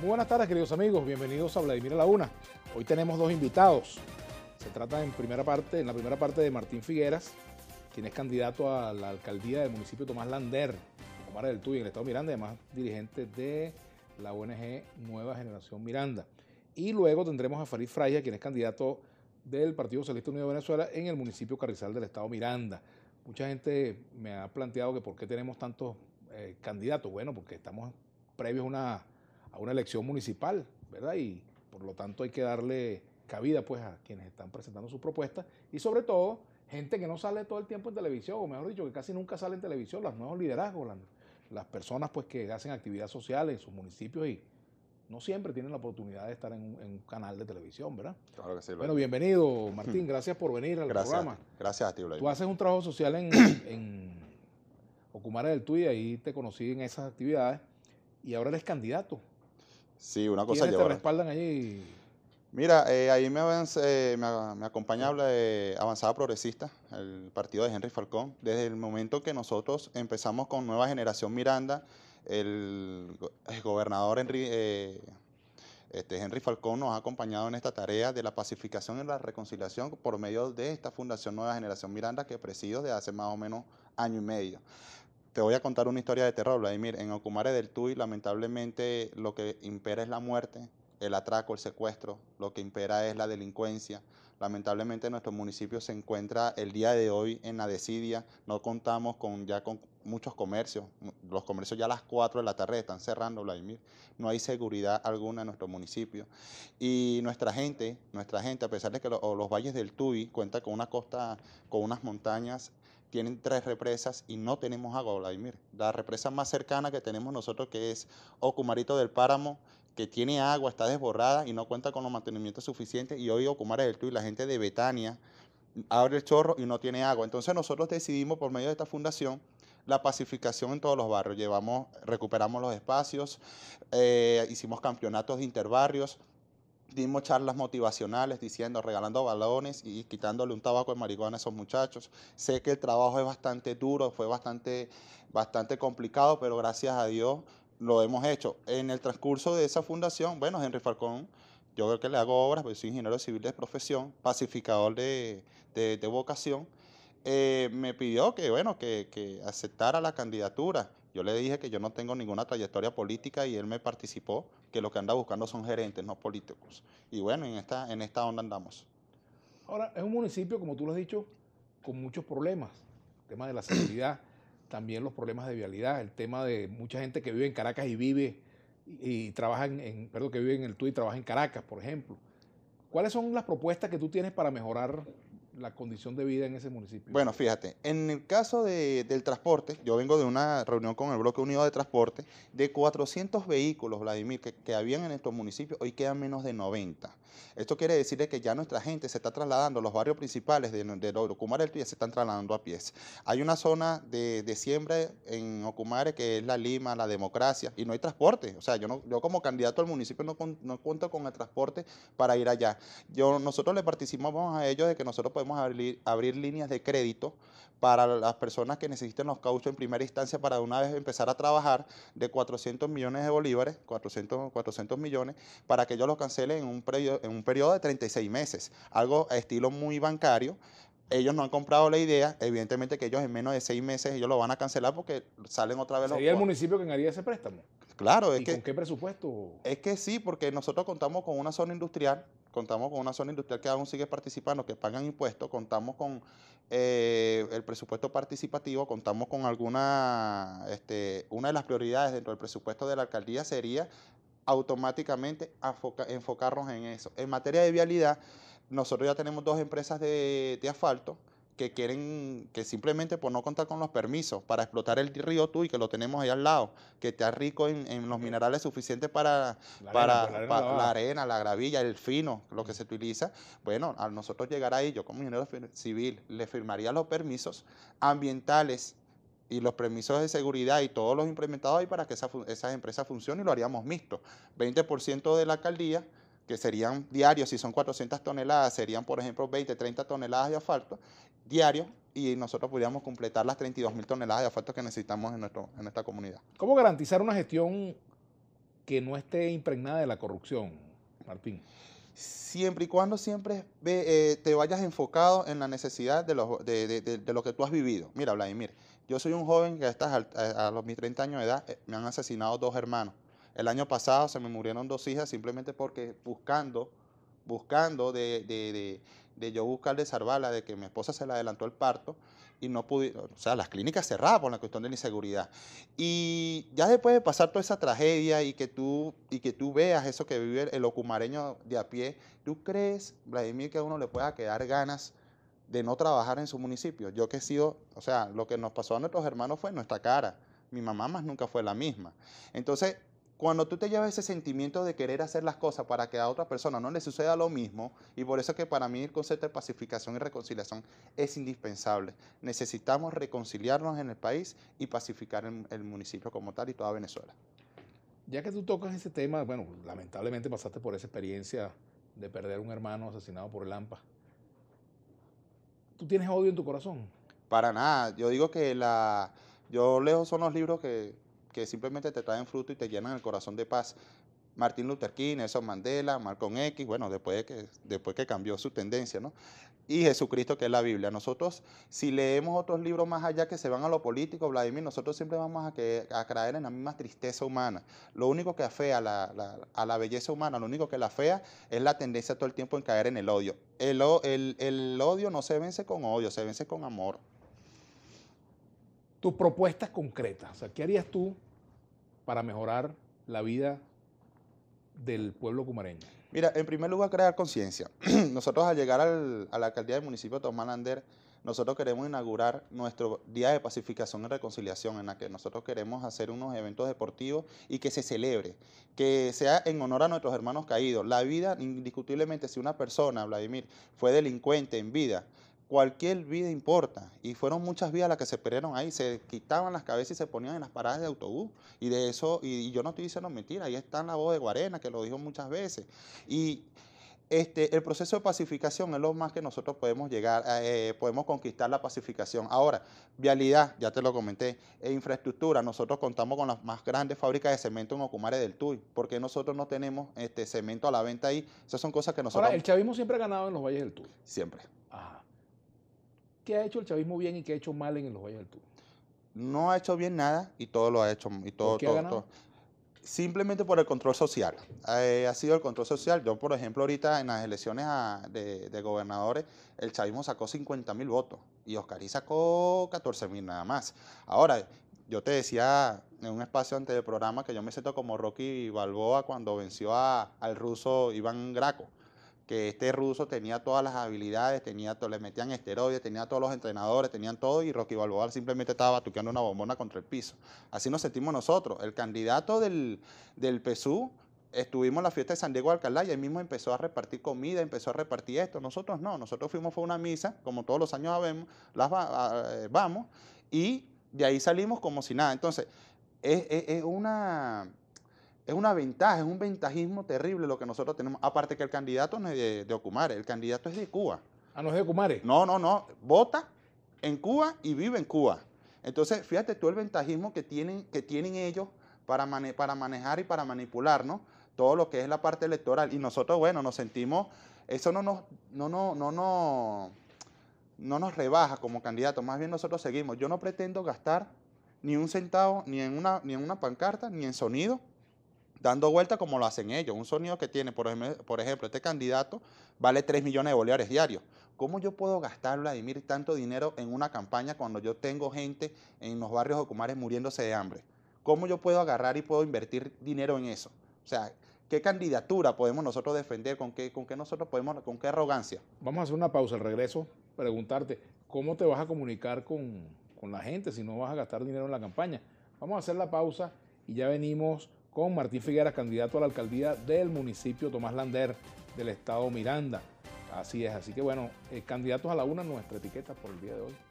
Muy buenas tardes, queridos amigos. Bienvenidos a Vladimir a la Una. Hoy tenemos dos invitados. Se trata en primera parte, en la primera parte de Martín Figueras, quien es candidato a la alcaldía del municipio Tomás Lander, Omar del Tuy, en el estado Miranda, además dirigente de la ONG Nueva Generación Miranda. Y luego tendremos a Farid Fraya, quien es candidato del Partido Socialista Unido de Venezuela en el municipio Carrizal del estado Miranda. Mucha gente me ha planteado que por qué tenemos tantos eh, candidatos. Bueno, porque estamos previos a una a una elección municipal, ¿verdad? Y por lo tanto hay que darle cabida pues a quienes están presentando sus propuestas y sobre todo gente que no sale todo el tiempo en televisión, o mejor dicho, que casi nunca sale en televisión, los nuevos liderazgos, las, personas pues que hacen actividad social en sus municipios y no siempre tienen la oportunidad de estar en un, canal de televisión, ¿verdad? Claro que sí. Bueno, bienvenido Martín, gracias por venir al programa. Gracias a ti, Tú haces un trabajo social en, en Ocumare del Tuy, ahí te conocí en esas actividades y ahora eres candidato Sí, una cosa lleva. te respaldan allí? Mira, eh, ahí me, eh, me, me acompañaba Avanzada Progresista, el partido de Henry Falcón. Desde el momento que nosotros empezamos con Nueva Generación Miranda, el, gobernador Henry, eh, este, Henry Falcón nos ha acompañado en esta tarea de la pacificación y la reconciliación por medio de esta Fundación Nueva Generación Miranda que presido desde hace más o menos año y medio te voy a contar una historia de terror, Vladimir. En Ocumare del Tui, lamentablemente, lo que impera es la muerte, el atraco, el secuestro, lo que impera es la delincuencia. Lamentablemente nuestro municipio se encuentra el día de hoy en la desidia, no contamos con ya con muchos comercios, los comercios ya a las 4 de la tarde están cerrando, Vladimir, no hay seguridad alguna en nuestro municipio. Y nuestra gente, nuestra gente, a pesar de que los valles del Tui cuenta con una costa, con unas montañas tienen tres represas y no tenemos agua, Vladimir. La represa más cercana que tenemos nosotros, que es Ocumarito del Páramo, que tiene agua, está desborrada y no cuenta con los mantenimientos suficientes. Y hoy Ocumar el y la gente de Betania abre el chorro y no tiene agua. Entonces nosotros decidimos por medio de esta fundación la pacificación en todos los barrios. Llevamos, recuperamos los espacios, eh, hicimos campeonatos de interbarrios, dimos charlas motivacionales diciendo, regalando balones y quitándole un tabaco de marihuana a esos muchachos. Sé que el trabajo es bastante duro, fue bastante, bastante complicado, pero gracias a Dios lo hemos hecho. En el transcurso de esa fundación, bueno, Henry Falcón, yo creo que le hago obras, soy ingeniero civil de profesión, pacificador de, de vocación, eh, me pidió que, bueno, que, aceptara la candidatura. Yo le dije que yo no tengo ninguna trayectoria política y él me participó, que lo que anda buscando son gerentes, no políticos. Y bueno, en esta, en esta onda andamos. Ahora, es un municipio, como tú lo has dicho, con muchos problemas. El tema de la seguridad, también los problemas de vialidad, el tema de mucha gente que vive en Caracas y vive y, trabaja en, perdón, que vive en el TUI y trabaja en Caracas, por ejemplo. ¿Cuáles son las propuestas que tú tienes para mejorar la condición de vida en ese municipio? Bueno, fíjate, en el caso del transporte, yo vengo de una reunión con el Bloque Unido de Transporte, de 400 vehículos, Vladimir, que, habían en estos municipios, hoy quedan menos de 90. Esto quiere decir que ya nuestra gente se está trasladando, los barrios principales de, de, y ya se están trasladando a pies. Hay una zona de, de siembra en Ocumare que es la Lima, la democracia, y no hay transporte. O sea, yo, no, yo como candidato al municipio no, no cuento con el transporte para ir allá. Yo, nosotros le participamos a ellos de que nosotros podemos a abrir, abrir líneas de crédito para las personas que necesiten los cauchos en primera instancia para una vez empezar a trabajar de 400 millones de bolívares, 400, 400 millones, para que ellos los cancelen en un, periodo, en un periodo de 36 meses, algo a estilo muy bancario. Ellos no han comprado la idea, evidentemente que ellos en menos de seis meses ellos lo van a cancelar porque salen otra vez los... ¿Sería el municipio que haría ese préstamo? Claro, es que. ¿Con qué presupuesto? Es que sí, porque nosotros contamos con una zona industrial, contamos con una zona industrial que aún sigue participando, que pagan impuestos, contamos con eh, el presupuesto participativo, contamos con alguna. Este, una de las prioridades dentro del presupuesto de la alcaldía sería automáticamente enfocarnos en eso. En materia de vialidad, nosotros ya tenemos dos empresas de asfalto que quieren, que simplemente por no contar con los permisos para explotar el río tú y que lo tenemos ahí al lado, que está rico en, los minerales suficientes para, la, para, pues, arena, la, la gravilla, el fino, lo que mm. se utiliza. Bueno, al nosotros llegar ahí, yo como ingeniero civil, le firmaría los permisos ambientales y los permisos de seguridad y todos los implementados ahí para que esa, esas empresas funcionen y lo haríamos mixto. 20% de la alcaldía, que serían diarios, si son 400 toneladas, serían por ejemplo 20, 30 toneladas de asfalto diario y nosotros podríamos completar las 32 mil toneladas de asfalto que necesitamos en, nuestro, en nuestra comunidad. ¿Cómo garantizar una gestión que no esté impregnada de la corrupción, Martín? Siempre y cuando siempre eh, te vayas enfocado en la necesidad de, de, lo que tú has vivido. Mira, Vladimir, yo soy un joven que a, a, los mis 30 años de edad eh, me han asesinado dos hermanos el año pasado se me murieron dos hijas simplemente porque buscando, buscando de, yo buscar de salvarla, de que mi esposa se la adelantó el parto y no pude, o sea, las clínicas cerradas por la cuestión de la inseguridad. Y ya después de pasar toda esa tragedia y que tú, y que tú veas eso que vive el ocumareño de a pie, ¿tú crees, Vladimir, que a uno le pueda quedar ganas de no trabajar en su municipio? Yo que he sido, o sea, lo que nos pasó a nuestros hermanos fue nuestra cara. Mi mamá más nunca fue la misma. Entonces, cuando tú te llevas ese sentimiento de querer hacer las cosas para que a otra persona no le suceda lo mismo, y por eso que para mí el concepto de pacificación y reconciliación es indispensable. Necesitamos reconciliarnos en el país y pacificar el, municipio como tal y toda Venezuela. Ya que tú tocas ese tema, bueno, lamentablemente pasaste por esa experiencia de perder un hermano asesinado por el AMPA. ¿Tú tienes odio en tu corazón? Para nada. Yo digo que la. Yo leo son los libros que que simplemente te traen fruto y te llenan el corazón de paz. Martin Luther King, Nelson Mandela, Malcolm X, bueno, después que, después que cambió su tendencia, ¿no? Y Jesucristo, que es la Biblia. Nosotros, si leemos otros libros más allá que se van a lo político, Vladimir, nosotros siempre vamos a, que, a caer en la misma tristeza humana. Lo único que afea a la belleza humana, lo único que la afea es la tendencia todo el tiempo en caer en el odio. El, el, el odio no se vence con odio, se vence con amor. Tus propuestas concretas, o sea, ¿qué harías tú para mejorar la vida del pueblo cumareño? Mira, en primer lugar, crear conciencia. Nosotros al llegar a la alcaldía del municipio de Tomás nosotros queremos inaugurar nuestro Día de Pacificación y Reconciliación, en la que nosotros queremos hacer unos eventos deportivos y que se celebre, que sea en honor a nuestros hermanos caídos. La vida, indiscutiblemente, si una persona, Vladimir, fue delincuente en vida, cualquier vida importa. Y fueron muchas vías las que se perdieron ahí, se quitaban las cabezas y se ponían en las paradas de autobús. Y de eso, y, yo no estoy diciendo mentira, ahí está en la voz de Guarena, que lo dijo muchas veces. Y este, el proceso de pacificación es lo más que nosotros podemos llegar, eh, eh, podemos conquistar la pacificación. Ahora, vialidad, ya te lo comenté, e infraestructura, nosotros contamos con las más grandes fábricas de cemento en Ocumare del Tuy, porque nosotros no tenemos este, cemento a la venta ahí, esas son cosas que nosotros... Ahora, el chavismo siempre ha ganado en los valles del Tuy. Siempre. ¿Qué ha hecho el chavismo bien y qué ha hecho mal en los Valles del tú No ha hecho bien nada y todo lo ha hecho. Y Simplemente por el control social. Eh, ha sido el control social. Yo, por ejemplo, ahorita en las elecciones ah, de, gobernadores, el chavismo sacó 50 mil votos y Oscarí sacó 14 mil nada más. Ahora, yo te decía en un espacio antes del programa que yo me siento como Rocky Balboa cuando venció al ruso Iván Graco que este ruso tenía todas las habilidades, tenía le metían esteroides, tenía todos los entrenadores, tenían todo, y Rocky Balboa simplemente estaba batuqueando una bombona contra el piso. Así nos sentimos nosotros. El candidato del, PSU estuvimos en la fiesta de San Diego Alcalá y él mismo empezó a repartir comida, empezó a repartir esto. Nosotros no, nosotros fuimos a una misa, como todos los años las eh, vamos, y de ahí salimos como si nada. Entonces, es una es una ventaja, es un ventajismo terrible lo que nosotros tenemos. Aparte que el candidato no es de, de Ocumare, el candidato es de Cuba. a ah, no es de Ocumare. No, no, no. Vota en Cuba y vive en Cuba. Entonces, fíjate tú el ventajismo que tienen, que tienen ellos para, para manejar y para manipular, ¿no? Todo lo que es la parte electoral. Y nosotros, bueno, nos sentimos, eso no nos, no, no, no, no, nos rebaja como candidato más bien nosotros seguimos. Yo no pretendo gastar ni un centavo, ni en una, ni en una pancarta, ni en sonido, dando vuelta como lo hacen ellos. Un sonido que tiene, por ejemplo, por ejemplo, este candidato vale 3 millones de bolívares diarios. ¿Cómo yo puedo gastar, Vladimir, tanto dinero en una campaña cuando yo tengo gente en los barrios ocumares muriéndose de hambre? ¿Cómo yo puedo agarrar y puedo invertir dinero en eso? O sea, ¿qué candidatura podemos nosotros defender? ¿Con qué, con qué nosotros podemos, con qué arrogancia? Vamos a hacer una pausa al regreso, preguntarte, ¿cómo te vas a comunicar con, con la gente si no vas a gastar dinero en la campaña? Vamos a hacer la pausa y ya venimos con Martín Figuera candidato a la alcaldía del municipio Tomás Lander del estado Miranda. Así es, así que bueno, eh, candidatos a la una, nuestra etiqueta por el día de hoy.